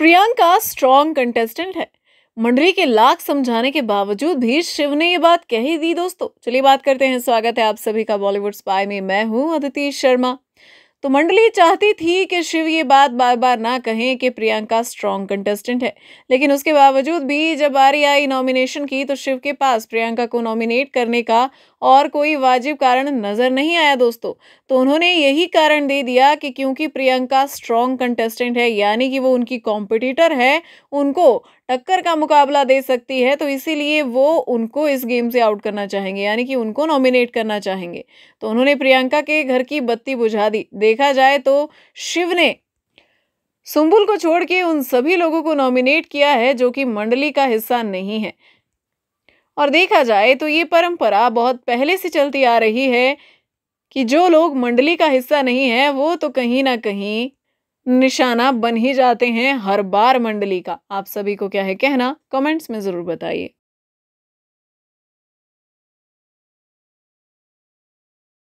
Priyanka strong contestant है मंडली के लाख समझाने के बावजूद भी शिव ने ये बात कह ही दी दोस्तों चलिए बात करते हैं स्वागत है आप सभी का बॉलीवुड स्पाई में मैं हूं अदिति शर्मा तो मंडली चाहती थी कि शिव ये बात बार बार ना कहें कि प्रियंका स्ट्रॉन्ग कंटेस्टेंट है लेकिन उसके बावजूद भी जब बारी आई नॉमिनेशन की तो शिव के पास प्रियंका को नॉमिनेट करने का और कोई वाजिब कारण नज़र नहीं आया दोस्तों तो उन्होंने यही कारण दे दिया कि क्योंकि प्रियंका स्ट्रॉन्ग कंटेस्टेंट है यानी कि वो उनकी कॉम्पिटिटर है उनको टक्कर का मुकाबला दे सकती है तो इसीलिए वो उनको इस गेम से आउट करना चाहेंगे यानी कि उनको नॉमिनेट करना चाहेंगे तो उन्होंने प्रियंका के घर की बत्ती बुझा दी देखा जाए तो शिव ने सुम्बुल को छोड़ के उन सभी लोगों को नॉमिनेट किया है जो कि मंडली का हिस्सा नहीं है और देखा जाए तो ये परंपरा बहुत पहले से चलती आ रही है कि जो लोग मंडली का हिस्सा नहीं है वो तो कहीं ना कहीं निशाना बन ही जाते हैं हर बार मंडली का आप सभी को क्या है कहना कमेंट्स में ज़रूर बताइए